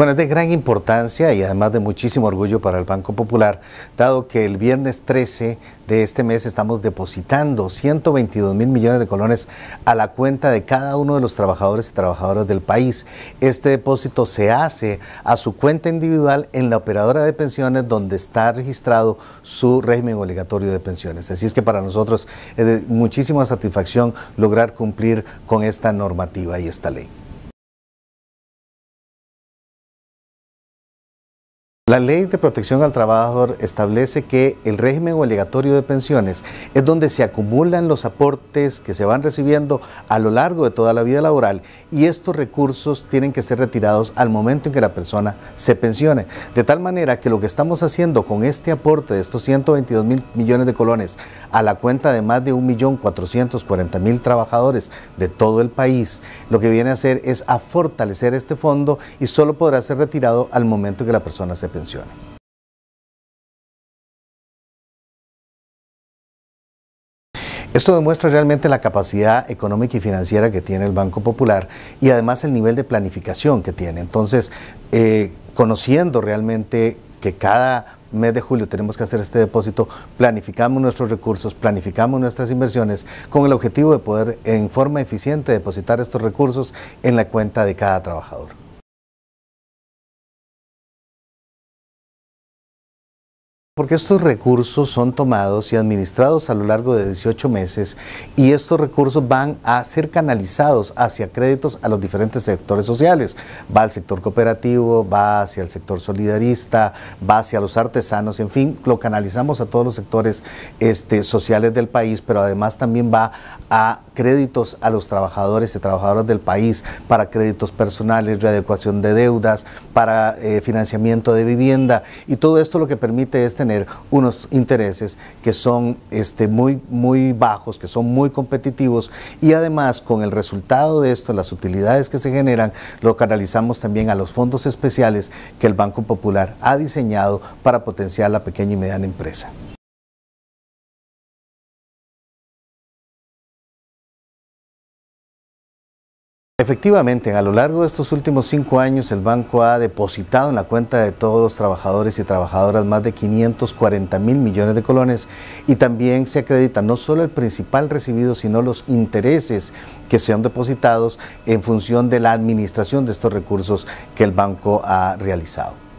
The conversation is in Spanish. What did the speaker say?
Bueno, es de gran importancia y además de muchísimo orgullo para el Banco Popular, dado que el viernes 13 de este mes estamos depositando 122 mil millones de colones a la cuenta de cada uno de los trabajadores y trabajadoras del país. Este depósito se hace a su cuenta individual en la operadora de pensiones donde está registrado su régimen obligatorio de pensiones. Así es que para nosotros es de muchísima satisfacción lograr cumplir con esta normativa y esta ley. La ley de protección al trabajador establece que el régimen obligatorio de pensiones es donde se acumulan los aportes que se van recibiendo a lo largo de toda la vida laboral y estos recursos tienen que ser retirados al momento en que la persona se pensione. De tal manera que lo que estamos haciendo con este aporte de estos 122 mil millones de colones a la cuenta de más de 1.440.000 trabajadores de todo el país, lo que viene a hacer es a fortalecer este fondo y solo podrá ser retirado al momento en que la persona se pensione. Esto demuestra realmente la capacidad económica y financiera que tiene el Banco Popular y además el nivel de planificación que tiene. Entonces, eh, conociendo realmente que cada mes de julio tenemos que hacer este depósito, planificamos nuestros recursos, planificamos nuestras inversiones con el objetivo de poder en forma eficiente depositar estos recursos en la cuenta de cada trabajador. Porque estos recursos son tomados y administrados a lo largo de 18 meses y estos recursos van a ser canalizados hacia créditos a los diferentes sectores sociales. Va al sector cooperativo, va hacia el sector solidarista, va hacia los artesanos, en fin, lo canalizamos a todos los sectores este, sociales del país, pero además también va a créditos a los trabajadores y trabajadoras del país, para créditos personales, readecuación de deudas, para eh, financiamiento de vivienda y todo esto lo que permite este unos intereses que son este, muy, muy bajos, que son muy competitivos y además con el resultado de esto, las utilidades que se generan, lo canalizamos también a los fondos especiales que el Banco Popular ha diseñado para potenciar la pequeña y mediana empresa. Efectivamente, a lo largo de estos últimos cinco años el banco ha depositado en la cuenta de todos los trabajadores y trabajadoras más de 540 mil millones de colones y también se acredita no solo el principal recibido, sino los intereses que se han depositados en función de la administración de estos recursos que el banco ha realizado.